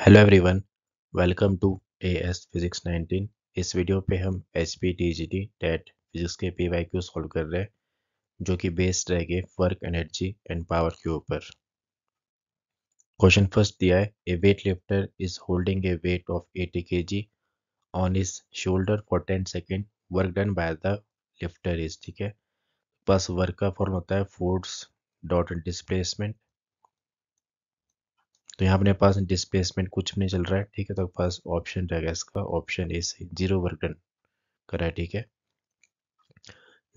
hello everyone welcome to A S physics 19 इस वीडियो पे हम H P T G T TET physics के पी वाई क्यू सॉल्व कर रहे हैं जो कि बेस्ड रहेगी वर्क एनर्जी एंड पावर के ऊपर क्वेश्चन फर्स्ट दिया है a weight lifter is holding a weight of eighty K G on his shoulder for ten second work done by the lifter is ठीक है बस वर्क का form होता है फोर्स डॉट डिस्प्लेसमेंट तो यहाँ अपने पास डिस्प्लेसमेंट कुछ नहीं चल रहा है ठीक है तो पास ऑप्शन रहेगा इसका ऑप्शन ए से जीरो वर्क डन करा है ठीक है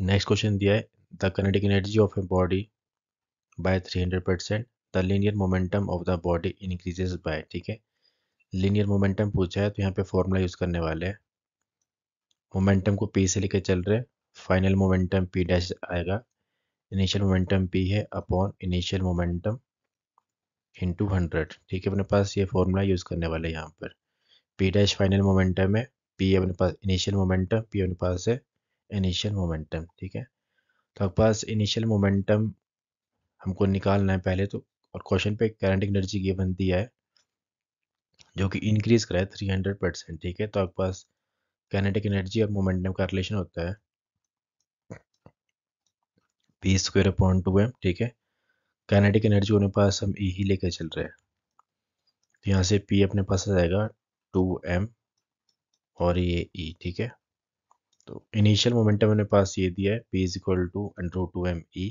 नेक्स्ट क्वेश्चन दिया है the kinetic energy of a body by 300 percent the linear momentum of the body increases by ठीक है लीनियर मोमेंटम पूछा है तो यहाँ पे फॉर्मूला यूज़ करने वाले हैं मोमेंटम को पी से लेकर चल रहे फाइनल मोमेंटम पी डैश आएगा इनिशियल मोमेंटम पी है upon initial momentum into hundred ठीक है अपने पास ये फॉर्मूला यूज़ करने वाले यहाँ पर पी डैश फाइनल मोमेंटम है पी अपने पास इनिशियल मोमेंटम पी अपने पास है इनिशियल मोमेंटम ठीक है तो आपके पास इनिशियल मोमेंटम हमको निकालना है पहले तो और क्वेश्चन पे करंट एनर्जी ये दिया है जो कि इंक्रीज़ करा है थ्री हंड्रेड परसेंट ठीक है तो आपके पास कैनेटिक एनर्जी और मोमेंटम का रिलेशन होता है P square upon two M ठीक है काइनेटिक एनर्जी होने पास हम ई e ही लेकर चल रहे हैं तो यहाँ से पी अपने पास आ जाएगा टू एम और ये ई e, ठीक है तो इनिशियल मोमेंटम अपने पास ये दिया है P is equal to under root two M E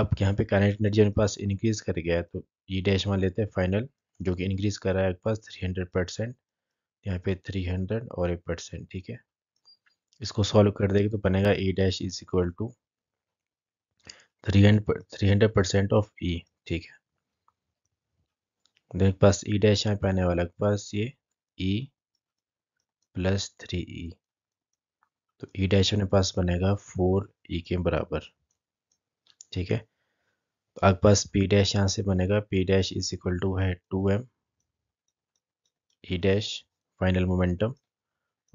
अब यहाँ पे काइनेटिक एनर्जी अपने पास इंक्रीज कर गया है तो ई e डैश मान लेते हैं फाइनल जो कि इंक्रीज कर रहा है पास थ्री हंड्रेड परसेंट यहाँ पे थ्री हंड्रेड और एक परसेंट ठीक है इसको सॉल्व कर देंगे तो बनेगा E dash is equal to three hundred percent of E ठीक है मेरे पास ई e डैश यहाँ पे आने वाला के पास ये ई प्लस थ्री ई तो ई e डैश अपने पास बनेगा फोर ई e के बराबर ठीक है तो आपके पास पी डैश यहाँ से बनेगा P dash is equal to है two M E dash final momentum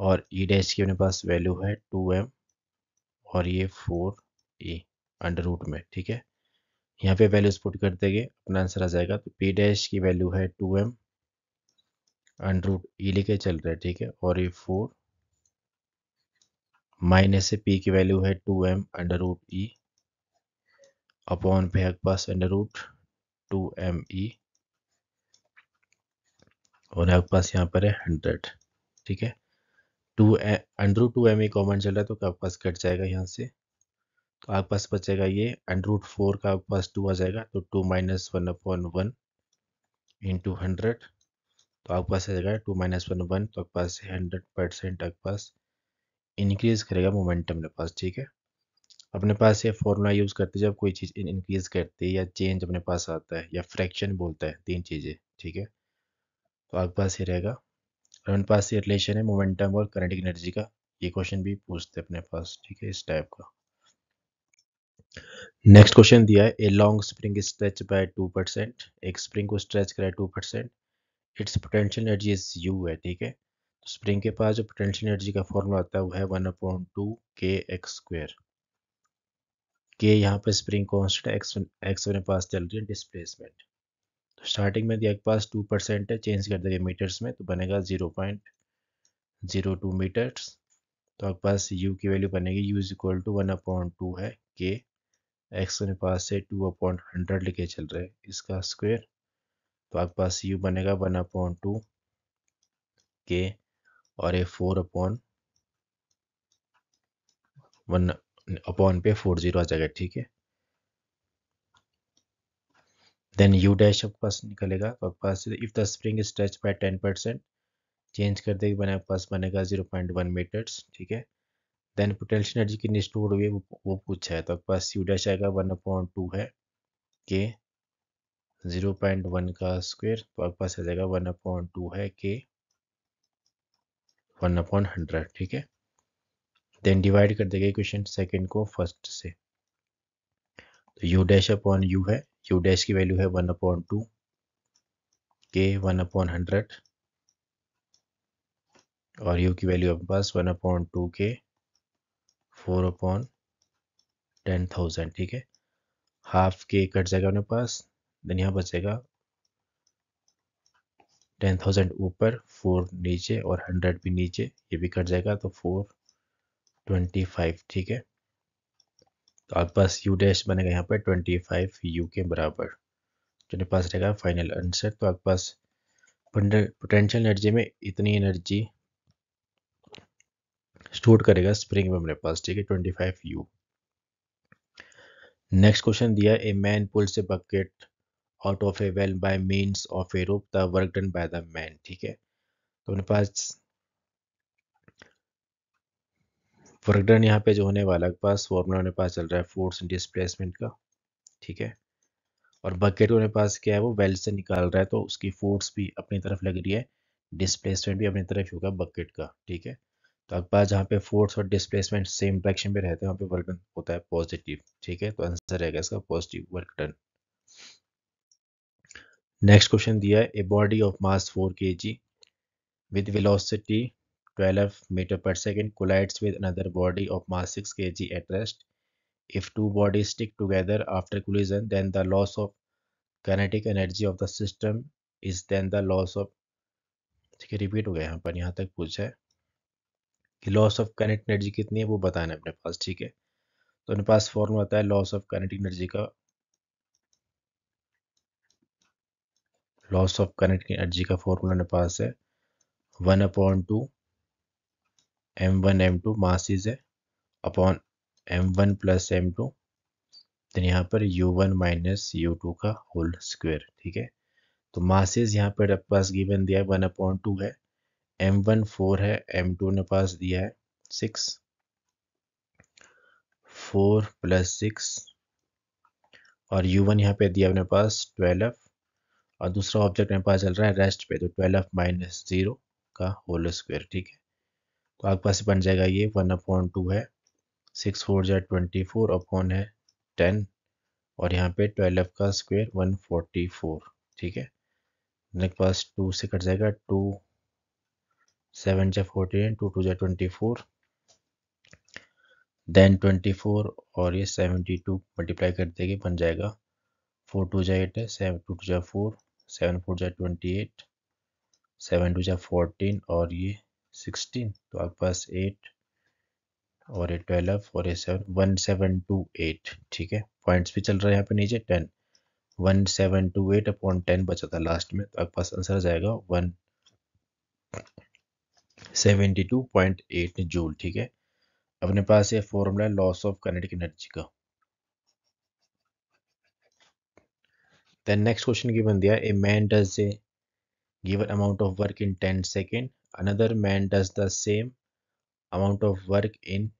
और ई डैश की अपने पास वैल्यू है टू एम और ये फोर ई अंडर रूट में ठीक है यहाँ पे वैल्यूज पुट कर देंगे अपना आंसर आ जाएगा तो पी डैश की वैल्यू है two m under root e लेके चल रहा है ठीक है और ये फोर माइनस से पी की वैल्यू है two m under root e upon पे है पास under root two M e और आपके पास यहाँ पर है हंड्रेड ठीक है two under root two M e common चल रहा है तो आपके पास कट जाएगा यहाँ से तो आपके पास बचेगा ये एंड रूट फोर का आपके पास टू आ जाएगा तो two minus one upon one into hundred तो आपके पास आ जाएगा टू माइनस वन वन तो आपके पास हंड्रेड परसेंट आपके पास इंक्रीज करेगा मोमेंटम अपने पास ठीक है अपने पास ये फॉर्मूला यूज़ करते जब कोई चीज़ इंक्रीज करती है या चेंज अपने पास आता है या फ्रैक्शन बोलता है तीन चीज़ें ठीक है तो आपके पास ये रहेगा अपने पास ये रिलेशन है मोमेंटम और करंट एनर्जी का ये क्वेश्चन भी पूछते हैं अपने पास ठीक है इस टाइप का नेक्स्ट क्वेश्चन दिया है a long spring stretch by two percent एक स्प्रिंग को स्ट्रेच कराए two percent its potential energy is u है ठीक है तो स्प्रिंग के पास जो पोटेंशियल एनर्जी का फॉर्मूला आता है वो है one upon two k x square के यहाँ पे स्प्रिंग कॉन्स्टेंट एक्स एक्स अपने पास चल रही है डिस्प्लेसमेंट तो स्टार्टिंग में दिया के पास टू परसेंट है चेंज कर देंगे मीटर्स में तो बनेगा zero point zero two metres तो आपके पास यू की वैल्यू बनेगी u is equal to one upon two है के एक्स अपने पास से टू अपॉइंट हंड्रेड लेके चल रहे हैं इसका स्क्वायर तो आपके पास यू बनेगा वन अपॉइंट टू के और ये फोर अपॉन वन अपॉन पे फोर जीरो आ जाएगा ठीक है देन यू डैश आपके पास निकलेगा तो आपके पास if the spring stretch by ten percent change कर देगी बने आपके पास बनेगा जीरो पॉइंट वन मीटर्स ठीक है देन पोटेंशियल एनर्जी कितनी स्टोर हुई है वो, वो पूछा है तो आपके पास सी डैश आएगा वन पॉइंट टू है के ज़ीरो पॉइंट वन का स्क्वेयर तो आपके पास आ जाएगा वन पॉइंट टू है के वन पॉइंट हंड्रेड ठीक है देन डिवाइड कर देगा इक्वेशन सेकेंड को फर्स्ट से तो यू डैश अपॉन यू है यू डैश की वैल्यू है one point two k one point hundred और यू की वैल्यू आपके पास one point two k four upon ten thousand ठीक है हाफ के कट जाएगा अपने पास देन यहाँ बचेगा टेन थाउजेंड ऊपर फोर नीचे और हंड्रेड भी नीचे ये भी कट जाएगा तो फोर ट्वेंटी फाइव ठीक है तो आपके पास यू डैश बनेगा यहाँ पर ट्वेंटी फाइव यू के बराबर जो पास रहेगा फाइनल आंसर तो आपके पास पोटेंशियल एनर्जी में इतनी एनर्जी स्टोर करेगा स्प्रिंग में हमारे पास ठीक है twenty five u next question दिया ए मैन पुल से bucket out of a well by means of a rope the work done by the man ठीक है तो अपने पास वर्क डन यहाँ पे जो होने वाला के पास फॉर्मूला मेरे पास चल रहा है फोर्स डिस्प्लेसमेंट का ठीक है और बकेट मेरे पास क्या है वो वेल से निकाल रहा है तो उसकी फोर्स भी अपनी तरफ लग रही है डिस्प्लेसमेंट भी अपनी तरफ होगा बकेट का ठीक है तो जहाँ पे फोर्स और डिस्प्लेसमेंट सेम डायरेक्शन में रहते हैं वर्क डन होता है पॉजिटिव ठीक है तो आंसर रहेगा इसका positive work done next question दिया है a body of mass 4 k g with velocity 12 metre per second collides with another body of mass 6 k g at rest if two body stick together after collision then the loss of kinetic energy of the system is then the loss of ठीक है repeat हो गया यहाँ पर यहाँ तक पूछा है कि लॉस ऑफ कनेक्ट एनर्जी कितनी है वो बताना है अपने पास ठीक है तो अपने पास फॉर्म आता है लॉस ऑफ काइनेटिक एनर्जी का लॉस ऑफ काइनेटिक एनर्जी का फॉर्मूला अपने पास है one upon two m one m two masses है upon m one plus m two then यहाँ पर u one minus u two का होल स्क्वेयर ठीक है तो मासेज यहाँ पर पास गिवन दिया है वन अपॉन टू है एम वन फोर है एम टू ने पास दिया है सिक्स फोर प्लस सिक्स और यू वन यहाँ पे दिया अपने पास ट्वेल्व और दूसरा ऑब्जेक्ट मेरे पास चल रहा है रेस्ट पे तो ट्वेल्व माइनस ज़ीरो का होल स्क्वायर ठीक है तो आपके पास बन जाएगा ये वन अपॉन टू है सिक्स फोर जो ट्वेंटी फोर अपॉन है टेन और यहाँ पे ट्वेल्व का स्क्वायर वन फोर्टी फोर ठीक है मेरे पास टू से कट जाएगा टू 7 ja 14 2 2 ja 24 देन 24 और ये 72 मल्टीप्लाई कर देंगे बन जाएगा 4 टू जा एट है सेवन टू जा फोर सेवन फोर जा ट्वेंटी एट सेवन टू जा फोर्टीन और ये सिक्सटीन तो आपके पास एट और ये ट्वेल्व और ये seven one seven two eight ठीक है पॉइंट्स भी चल रहे हैं यहाँ पे नीचे ten one seven two eight upon ten बचा था लास्ट में तो आपके पास आंसर आ जाएगा वन 72.8 जूल ठीक है अपने पास ये formula loss of kinetic energy का देन नेक्स्ट क्वेश्चन गिवन दिया a man does a given amount of work in 10 second another man does the same amount of work in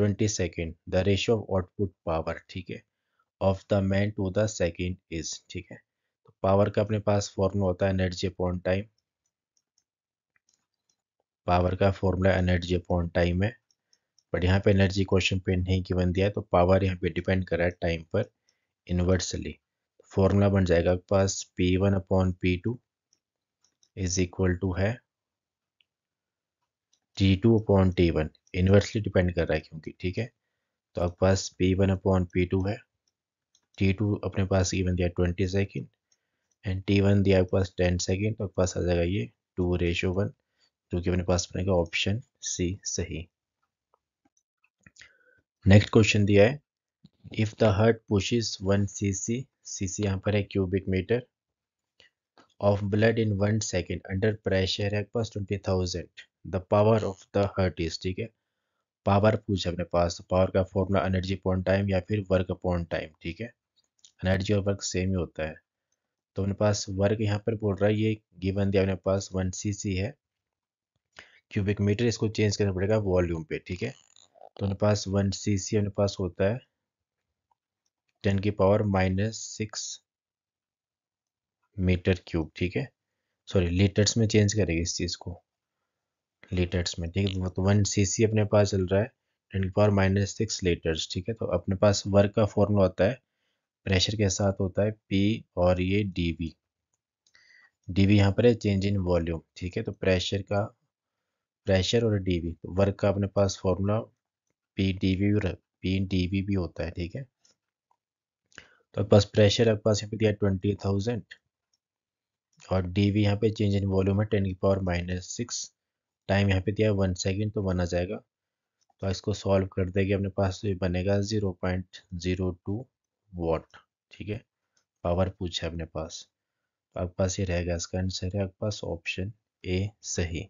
20 second the ratio of output power ठीक है of the man to the second is ठीक है power तो का अपने पास formula होता है एनर्जी अपॉन टाइम पावर का फॉर्मूला एनर्जी अपॉन टाइम है बट यहाँ पे एनर्जी क्वेश्चन पे नहीं गिवन दिया है तो पावर यहाँ पे डिपेंड कर रहा है टाइम पर इन्वर्सली फॉर्मूला बन जाएगा पास p one upon p two is equal to है t two upon t one inversely depend कर रहा है क्योंकि ठीक है तो आपके पास p one upon p two है टी टू अपने पास इवन दिया twenty second and t one दिया आपके पास टेन सेकेंड तो आपके पास आ जाएगा ये टू रेशो वन क्योंकि तो अपने पास बनेगा ऑप्शन सी सही नेक्स्ट क्वेश्चन दिया है if the heart pushes one c c c c यहाँ पर है cubic metre of blood in one second under pressure है पास twenty thousand the power of the heart is ठीक है पावर पूछ अपने पास पावर तो का फॉर्मूला एनर्जी पॉइंट टाइम या फिर वर्क पॉइंट टाइम ठीक है एनर्जी और वर्क सेम ही होता है तो अपने पास वर्क यहाँ पर बोल रहा है ये गिवन दिया अपने पास वन सी सी है क्यूबिक मीटर इसको चेंज करना पड़ेगा वॉल्यूम पे ठीक है तो उनके पास वन सी सी अपने पास होता है टेन की power minus six metre cube ठीक है सॉरी लीटर्स में चेंज करेगी इस चीज़ को लीटर्स में ठीक है तो वन सी सी अपने पास चल रहा है टेन की पावर माइनस सिक्स लीटर्स ठीक है तो अपने पास वर्क का फॉर्मूला होता है प्रेशर के साथ होता है पी और ये डी बी डी बी यहाँ पर है चेंज इन वॉल्यूम ठीक है तो प्रेशर का प्रेशर और डी वी वर्क का अपने पास formula p d v p d v भी होता है ठीक है तो आपके पास प्रेशर आपके पास यहाँ पे दिया ट्वेंटी थाउजेंड और डी वी यहाँ पे चेंज इन वॉल्यूम है टेन की पावर माइनस सिक्स टाइम यहाँ पे दिया वन सेकेंड तो वन आ जाएगा तो इसको सॉल्व कर देंगे अपने पास तो ये बनेगा zero point zero two watt ठीक है पावर पूछा अपने पास तो आपके पास ये रहेगा इसका आंसर है आपके पास ऑप्शन ए सही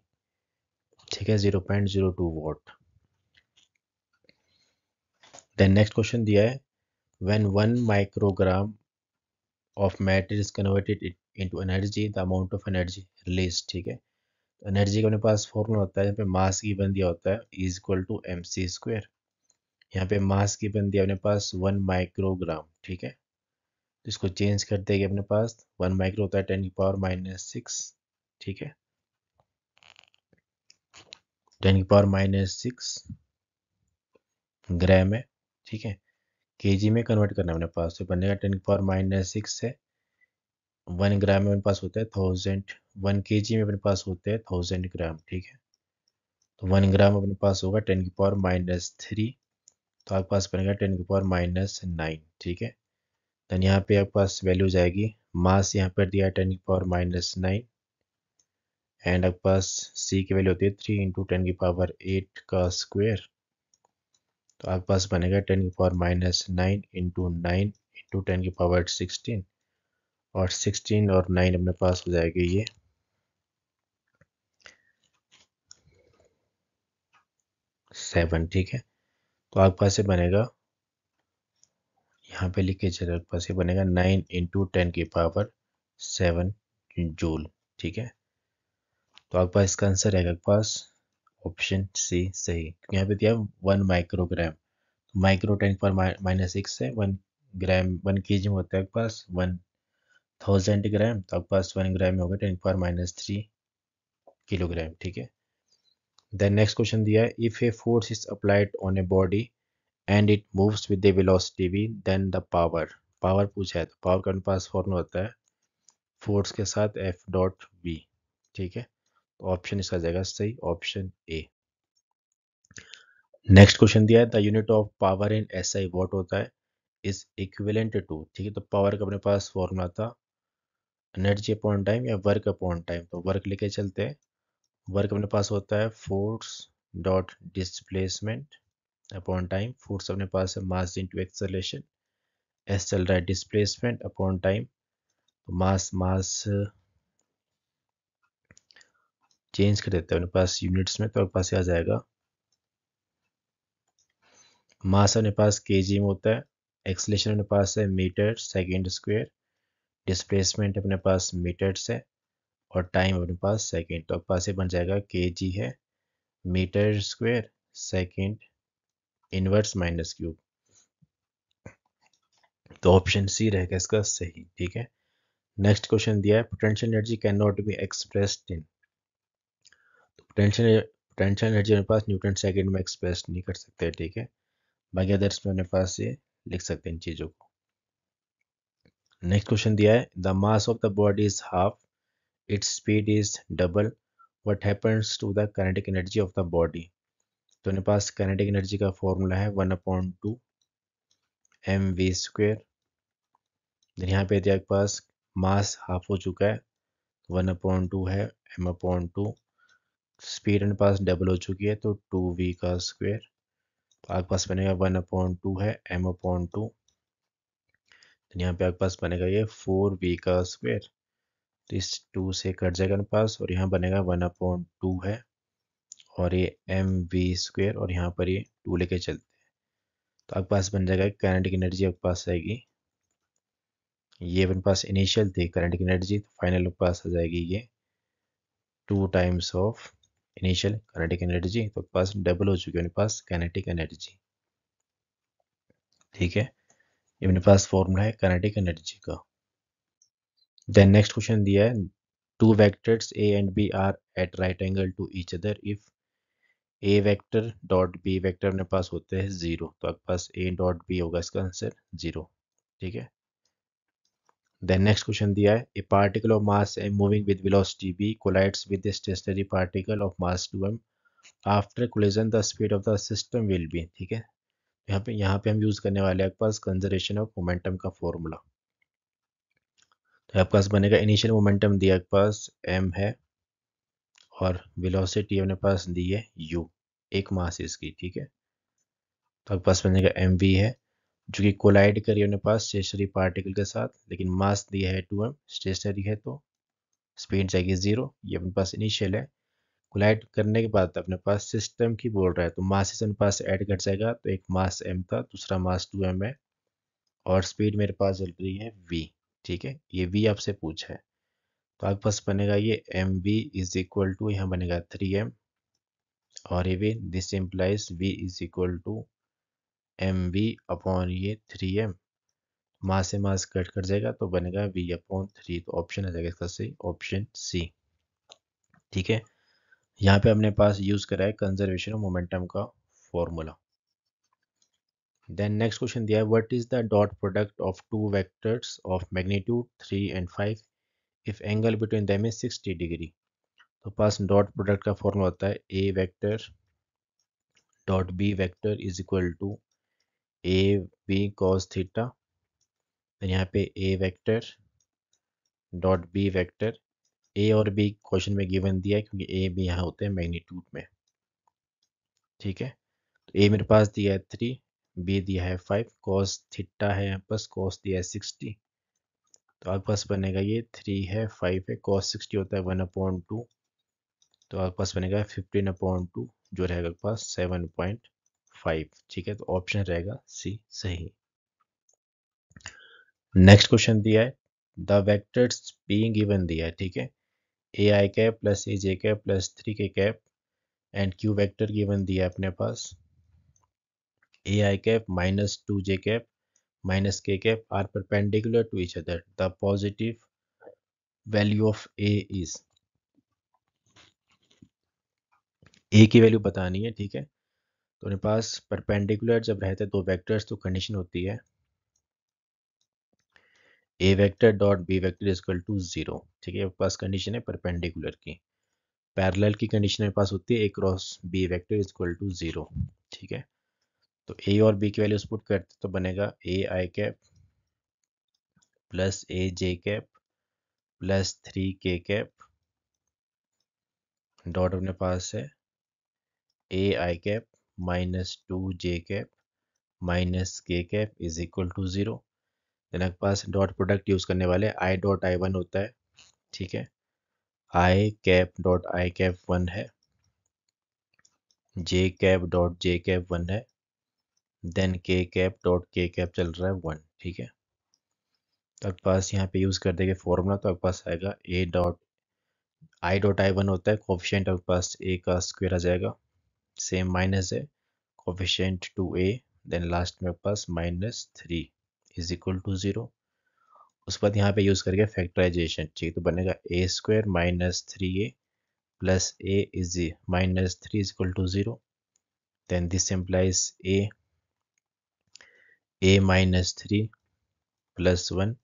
ठीक है zero point zero two watt then next question दिया है when one microgram of matter is converted into energy the amount of energy release ठीक है एनर्जी तो का अपने पास फॉर्मूला होता है जहाँ पे मास की बन दिया होता है is equal to m c square यहाँ पे मास की बन दिया अपने पास वन माइक्रोग्राम ठीक है तो इसको चेंज कर देगी अपने पास वन माइक्रो होता है टेन की पावर माइनस सिक्स ठीक है टेन की पावर माइनस सिक्स ग्राम है ठीक है केजी में कन्वर्ट करना है अपने पास तो बनेगा टेन की पावर माइनस सिक्स है वन ग्राम में अपने पास होता है थाउजेंड वन के में अपने पास होते हैं थाउजेंड ग्राम ठीक है तो वन ग्राम अपने पास होगा टेन की पावर माइनस थ्री तो आपके पास बनेगा टेन की पावर माइनस नाइन ठीक है देन यहाँ पे आपके पास वैल्यू जाएगी मास यहाँ पर दिया टेन की पावर माइनस नाइन एंड आपके पास सी की वैल्यू होती है थ्री इंटू टेन की पावर एट का स्क्वेयर तो आपके पास बनेगा टेन की power minus nine into nine into ten की पावर सिक्सटीन और सिक्सटीन और नाइन अपने पास हो जाएगी ये सेवन ठीक है तो आपके पास ये बनेगा यहाँ पे लिख के चलो आपके पास ये बनेगा नाइन इंटू टेन की पावर सेवन जूल ठीक है तो आपका इसका आंसर आपके पास ऑप्शन सी सही यहाँ पे दिया वन माइक्रोग्राम माइक्रो टेन पर माइनस सिक्स है one gram one k g में होता है आपके पास वन थाउजेंड ग्राम तो आपके पास वन ग्राम में होगा टेन पर माइनस थ्री किलोग्राम ठीक है देन नेक्स्ट क्वेश्चन दिया है if a force is applied on a body and it moves with the velocity v then the power power पूछा है तो पावर का अनुपात फॉर्म होता है फोर्स के साथ एफ डॉट वी ठीक है तो ऑप्शन इसका जाएगा सही ऑप्शन ए नेक्स्ट क्वेश्चन दिया है the unit of power in S I watt होता है इज इक्विवेलेंट टू ठीक है तो पावर का अपने पास फॉर्मूला था एनर्जी अपॉन टाइम या वर्क अपॉन टाइम तो वर्क लेके चलते हैं वर्क अपने पास होता है force dot displacement upon time force अपने पास है मास इंटू एक्सलेशन एस चल रहा है डिस्प्लेसमेंट अपॉन टाइम तो मास मास चेंज कर देते हैं अपने पास यूनिट्स में तो आपके पास आ जाएगा मास अपने पास के में होता है एक्सलेशन अपने पास है मीटर सेकेंड स्क्वेयर डिस्प्लेसमेंट अपने पास मीटर से और टाइम अपने पास सेकेंड तो आपके पास ये बन जाएगा के जी है metre square second inverse minus cube तो ऑप्शन सी रहेगा इसका सही ठीक है नेक्स्ट क्वेश्चन दिया है potential energy can not be expressed in potential potential energy मेरे पास न्यूटन सेकेंड में एक्सप्रेस नहीं कर सकते ठीक है बाकी अदर्स में अपने पास ये लिख सकते हैं इन चीज़ों को नेक्स्ट क्वेश्चन दिया है the mass of the body is half its speed is double what happens to the kinetic energy of the body तो मेरे पास कनेटिक एनर्जी का फॉर्मूला है one upon two M v square यहाँ पे दिया पास मास हाफ हो चुका है वन अपॉइंट टू है m upon two speed and पास डबल हो चुकी है तो टू वी का स्क्वेयर आपके पास बनेगा वन अपॉन टू है एम अपॉन टू तो यहाँ पे आपके पास बनेगा ये फोर वी का स्क्वेयर तो इस टू से कट जाएगा पास और यहाँ बनेगा वन अपॉन टू है और ये एम वी स्क्वेयर और यहाँ पर ये टू लेके चलते हैं तो आपके पास बन जाएगा करंट की एनर्जी आपके पास आएगी ये अपने पास इनिशियल थी करंट की एनर्जी तो फाइनल पास आ जाएगी ये two times of initial kinetic energy तो पास डबल हो चुकी है उनके पास काइनेटिक एनर्जी ठीक है ये मेरे पास फॉर्मूला है काइनेटिक एनर्जी का देन नेक्स्ट क्वेश्चन दिया है two vectors a and b are at right angle to each other if a vector dot B vector अपने पास होते हैं जीरो तो आपके पास ए डॉट बी होगा इसका आंसर जीरो ठीक है देन नेक्स्ट क्वेश्चन दिया है a particle of mass m moving with velocity b collides with stationary particle of mass two m after collision the speed of the system will be ठीक है तो यहाँ पे यहाँ पे हम यूज़ करने वाले हैं पास कंजर्वेशन ऑफ मोमेंटम का फॉर्मूला तो आपके पास बनेगा इनिशियल मोमेंटम दिया आपके पास एम है और वेलोसिटी अपने पास दी है यू एक मास इसकी ठीक है तो आपके पास बनेगा एम है जो कि कोलाइड करी अपने पास स्टेशनरी पार्टिकल के साथ लेकिन मास दिया है टू एम स्टेशनरी है तो स्पीड जाएगी ज़ीरो ये अपने पास इनिशियल है कोलाइड करने के बाद अपने पास सिस्टम की बोल रहा है तो मास अपने पास ऐड कर जाएगा तो एक मास एम था दूसरा मास टू एम है और स्पीड मेरे पास चल रही है वी ठीक है ये वी आपसे पूछा है तो आपके पास बनेगा ये M V is equal to यहाँ बनेगा थ्री एम और ये भी this implies V is equal to M V upon ये थ्री एम मास से मास कट कर जाएगा तो बनेगा वी अपॉन थ्री तो ऑप्शन आ जाएगा इसका सही ऑप्शन सी ठीक है यहाँ पे हमने पास यूज़ करा है कंजर्वेशन ऑफ मोमेंटम का फॉर्मूला देन नेक्स्ट क्वेश्चन दिया है what is the dot product of two vectors of magnitude three and five if angle between them is sixty degree तो पास डॉट प्रोडक्ट का फॉर्मूला होता है A vector dot B vector is equal to A B cos theta यहाँ पे A vector dot B vector A और B question में given दिया है क्योंकि ए बी यहाँ होते हैं मैग्नीट्यूड में ठीक है तो ए मेरे पास दिया है थ्री बी दिया है फाइव कॉस थीटा है यहाँ पास कॉस दिया है सिक्सटी तो आपके पास बनेगा ये थ्री है फाइव है कॉस सिक्सटी होता है वन अपॉइंट टू तो आपके पास बनेगा फिफ्टीन अपॉइंट टू जो रहेगा आपके पास सेवन पॉइंट फाइव ठीक है तो ऑप्शन रहेगा सी सही नेक्स्ट क्वेश्चन दिया है द वेक्टर्स बीइंग गिवन दिया है ठीक है A I cap plus A J cap plus three K cap and Q vector given दिया है अपने पास A I cap minus two J cap minus K cap are perpendicular to each other the positive value of A is A की value बतानी है ठीक है तो उनके पास परपेंडिकुलर जब रहते हैं दो वेक्टर्स तो कंडीशन तो होती है A vector dot B vector is equal to zero ठीक है पास कंडीशन है परपेंडिकुलर की पैरेलल की कंडीशन मेरे पास होती है A cross B vector is equal to zero ठीक है तो ए और बी की वैल्यूज पुट करते तो बनेगा A I cap plus A J cap plus three K cap dot अपने पास है A I cap minus 2j cap minus K cap is equal to zero पास डॉट प्रोडक्ट यूज़ करने वाले आई डॉट आई वन होता है ठीक है I cap dot I cap one है J cap dot J cap one है then K cap dot K cap चल रहा है वन ठीक है तो आपके पास यहाँ पे यूज़ कर देंगे फॉर्मूला तो आपके पास आएगा A dot I dot I one होता है कोफिशेंट आपके पास ए का स्क्वायर आ जाएगा सेम माइनस है coefficient two A then last में पास minus three is equal to zero उसके बाद यहाँ पे यूज़ करके फैक्टराइजेशन चाहिए तो बनेगा A square minus three A plus A is minus three is equal to zero then this implies A A minus three plus one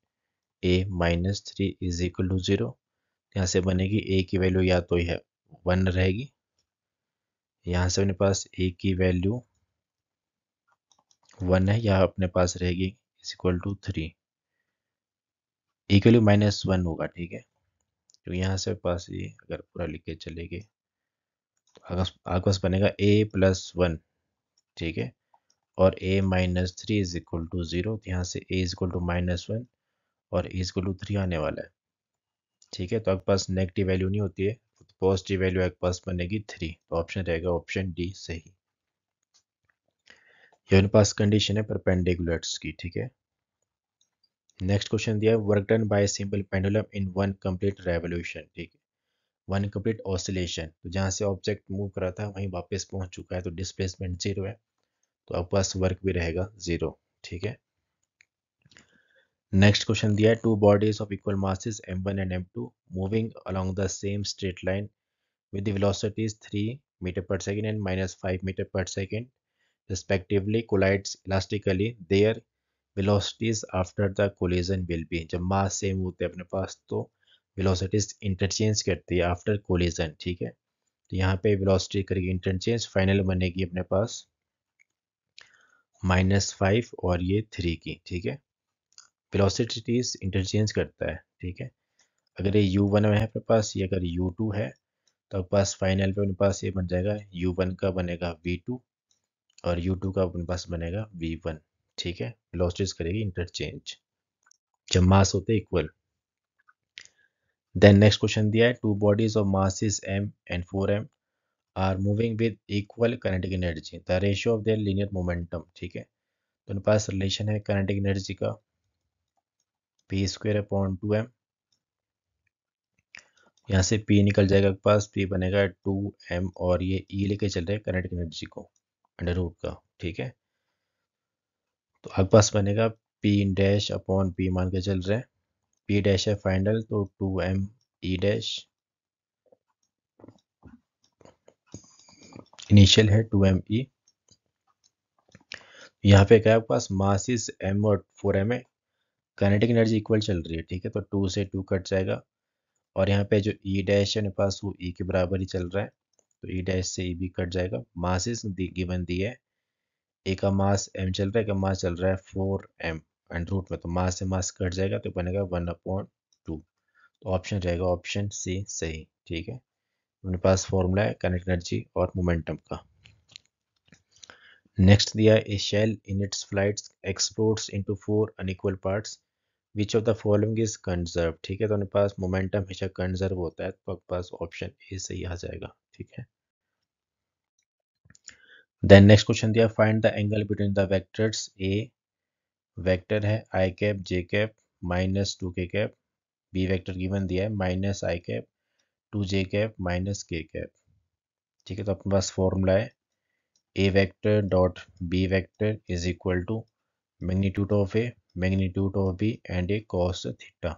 A minus three is equal to zero यहाँ से बनेगी ए की value या तो यह one रहेगी यहाँ से अपने पास ए की वैल्यू वन है यहाँ अपने पास रहेगी is equal to three A की वैल्यू माइनस वन होगा ठीक है तो यहाँ से पास ये अगर पूरा लिख के चलेंगे तो आपके पास बनेगा ए प्लस वन ठीक है और A minus three is equal to zero यहाँ से A is equal to minus one और A is equal to three आने वाला है ठीक है तो आपके पास नेगेटिव वैल्यू नहीं होती है पॉजिटिव वैल्यू एक पास बनेगी थ्री तो ऑप्शन रहेगा ऑप्शन डी सही ये मेरे पास कंडीशन है परपेंडिकुलर्स की ठीक है नेक्स्ट क्वेश्चन दिया है work done by simple pendulum in one complete revolution ठीक है वन कंप्लीट ऑसिलेशन तो जहां से ऑब्जेक्ट मूव करा था वहीं वापस पहुंच चुका है तो डिस्प्लेसमेंट जीरो है तो आपके पास वर्क भी रहेगा जीरो ठीक है नेक्स्ट क्वेश्चन दिया है two bodies of equal masses m1 and m2 moving along the same straight line with the velocities meter per second and minus five meter per second respectively collides elastically their velocities after the collision will be जब mass same होते हैं अपने पास तो velocities interchange करती है after collision ठीक है तो यहां पे वेलोसिटी करके इंटरचेंज फाइनल बनेगी अपने पास माइनस फाइव और ये थ्री की ठीक है वेलोसिटीज इंटरचेंज करता है ठीक है अगर ये यू वन में है अपने पास ये अगर यू टू है तो अपने पास फाइनल पे अपने पास ये बन जाएगा यू वन का बनेगा वी टू और यू टू का अपने पास बनेगा वी वन ठीक है वेलोसिटीज करेगी इंटरचेंज जब मास होते इक्वल देन नेक्स्ट क्वेश्चन दिया है two bodies of masses M and four M are moving with equal kinetic energy the ratio of their linear momentum ठीक है तो उनके पास रिलेशन है कनेटिक एनर्जी का P square upon two M यहाँ से पी निकल जाएगा पास पी बनेगा टू एम और ये ई e लेके चल रहे करंट की एनर्जी को अंडर रूट का ठीक है तो आपके पास बनेगा पी डैश अपॉन पी मान के चल रहे पी डैश है फाइनल तो two M E dash initial है टू एम ई यहाँ पे क्या है आपके पास इज एम और फोर एम है काइनेटिक एनर्जी इक्वल चल रही है ठीक है तो टू से टू कट जाएगा और यहाँ पे जो ई e डैश है पास वो ई e के बराबर ही चल रहा है तो ई e डैश से ई भी कट जाएगा मासेस गिवन दी है ए का मास एम चल रहा है का मास चल रहा है फोर एम एंड रूट में तो मास से मास कट जाएगा तो बनेगा वन अपॉन टू तो ऑप्शन रहेगा ऑप्शन सी सही ठीक है अपने पास फॉर्मूला है कनेक्ट एनर्जी और मोमेंटम का नेक्स्ट दिया a shell in its flight flights explodes into four unequal part which of the following is conserve ठीक है तो अपने पास मोमेंटम हमेशा कंजर्व होता है तो आपके पास ऑप्शन ए सही आ जाएगा ठीक है देन नेक्स्ट क्वेश्चन दिया find the angle between the vectors A vector है I cap J cap minus two K cap B vector given दिया है minus I cap two J cap minus K cap ठीक है तो अपने पास formula है A vector dot B vector is equal to magnitude of A magnitude of B and A cos theta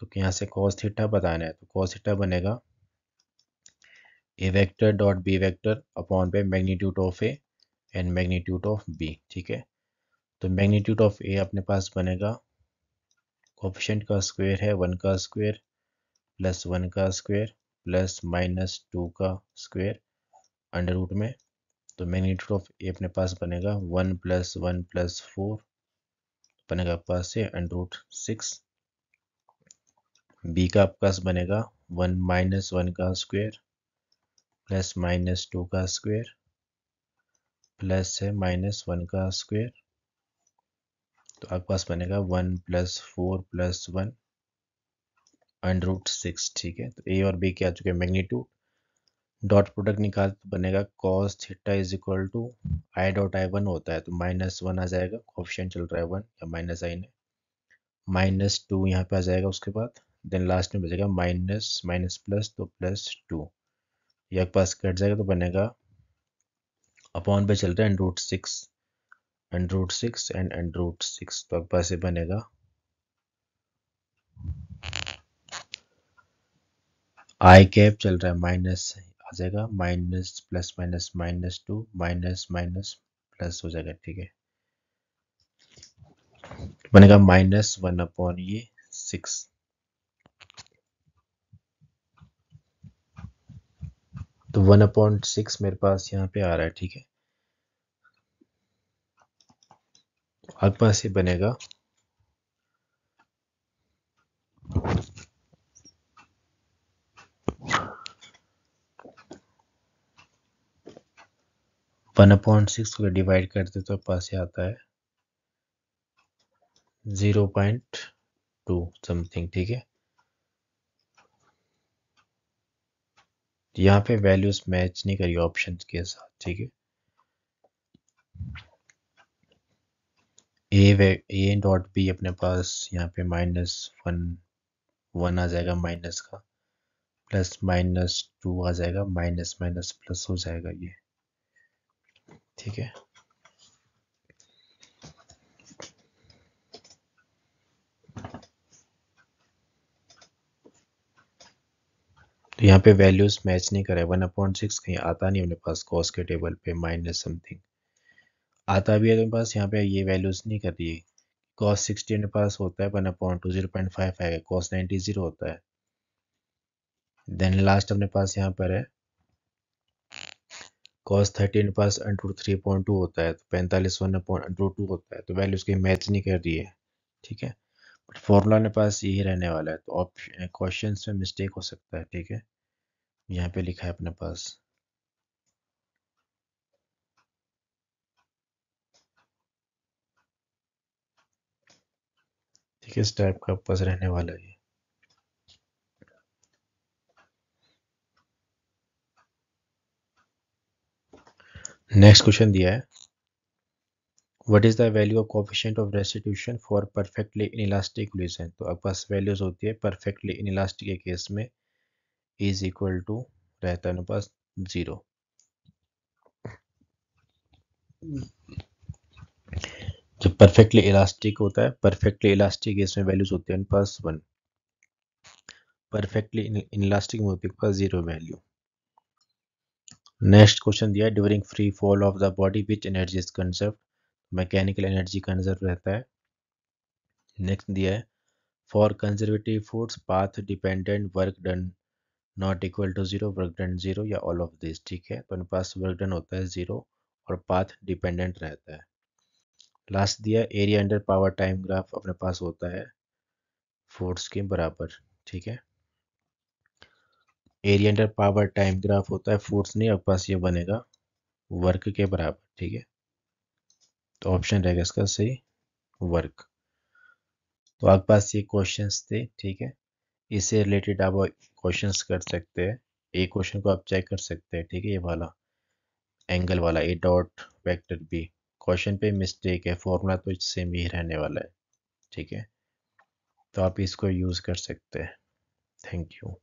तो यहाँ से कॉस थीटा बताना है तो कॉस थीटा बनेगा A vector dot B vector upon पे magnitude of A and magnitude of B ठीक है तो मैग्नीट्यूट ऑफ ए अपने पास बनेगा ऑप्शेंट का स्क्वायर है वन का स्क्वायर प्लस वन का स्क्वेयर प्लस माइनस टू का स्क्वेयर अंडर रूट में तो मैग्नीट्यूड ऑफ ए अपने पास बनेगा one plus one plus four बनेगा आपके पास से अंडर रूट सिक्स बी का आपके पास बनेगा वन माइनस वन का स्क्वायर प्लस माइनस टू का स्क्वायर प्लस है माइनस वन का स्क्वायर तो आपके पास बनेगा one plus four plus one under root six ठीक है तो ए और बी के आ चुके हैं मैग्नीट्यूड डॉट प्रोडक्ट निकाल तो बनेगा cos theta is equal to I dot I one होता है तो माइनस वन आ जाएगा ऑप्शन चल रहा है वन या माइनस आई ने माइनस टू यहाँ पे आ जाएगा उसके बाद देन लास्ट में बचेगा माइनस माइनस प्लस तो प्लस टू यह पास कट जाएगा तो बनेगा अपॉन पे तो चल रहा है and root six and root six and and root six तो आपके पास ये बनेगा आई कैप चल रहा है माइनस आ जाएगा minus plus minus minus two minus minus plus हो जाएगा ठीक है बनेगा माइनस वन अपॉन ये सिक्स तो वन अपॉइंट सिक्स मेरे पास यहाँ पे आ रहा है ठीक है आपके पास ये बनेगा वन अपॉइंट सिक्स को डिवाइड करते तो पास आता है ज़ीरो पॉइंट टू समथिंग ठीक है यहाँ पे वैल्यूज मैच नहीं करी ऑप्शन के साथ ठीक है ए ए डॉट बी अपने पास यहाँ पे माइनस वन वन आ जाएगा माइनस का प्लस माइनस टू आ जाएगा माइनस माइनस प्लस हो जाएगा ये ठीक है तो यहाँ पे वैल्यूज मैच नहीं करे वन अपॉइंट सिक्स कहीं आता नहीं अपने पास कॉस के टेबल पे माइनस समथिंग आता भी है तो पास यहाँ पे ये वैल्यूज नहीं कर रही कॉस सिक्सटी अपने पास होता है one upon two zero point five आएगा कॉस नाइनटी जीरो होता है देन लास्ट अपने पास यहाँ पर है कॉस थर्टी इनके पास अंडरूट थ्री पॉइंट टू होता है तो पैंतालीस वन अपॉइंट अंडरूट टू होता है तो वैल्यू उसकी मैच नहीं कर रही है ठीक है बट फॉर्मूला ने पास यही रहने वाला है तो ऑप्शन क्वेश्चन eh, में मिस्टेक हो सकता है ठीक है यहाँ पे लिखा है अपने पास ठीक है इस टाइप का पास रहने वाला है नेक्स्ट क्वेश्चन दिया है what is the value of coefficient of restitution for perfectly inelastic तो आपके पास वैल्यूज होती है परफेक्टली इन इलास्टिक के केस में इज इक्वल टू रहता है अनुपास जीरो जब परफेक्टली इलास्टिक होता है परफेक्टली इलास्टिक केस में वैल्यूज होती है अनुपास वन परफेक्टली इन इलास्टिक में होती है जीरो वैल्यू नेक्स्ट क्वेश्चन दिया during free fall of the body which energy is conserve mechanical energy conserve रहता है नेक्स्ट दिया है for conservative forces path dependent work done not equal to zero work done zero या all of this ठीक है तो पास work done होता है जीरो और पाथ डिपेंडेंट रहता है लास्ट दिया area under power time graph अपने पास होता है फोर्स के बराबर ठीक है area under power time graph होता है फोर्स नहीं आपके पास ये बनेगा वर्क के बराबर ठीक है तो ऑप्शन रहेगा इसका सही वर्क तो आपके पास ये क्वेश्चंस थे ठीक है इससे रिलेटेड आप क्वेश्चंस कर सकते हैं ए क्वेश्चन को आप चेक कर सकते हैं ठीक है ये वाला एंगल वाला A dot vector B question पे मिस्टेक है फॉर्मूला तो सेम ही रहने वाला है ठीक है तो आप इसको यूज़ कर सकते हैं थैंक यू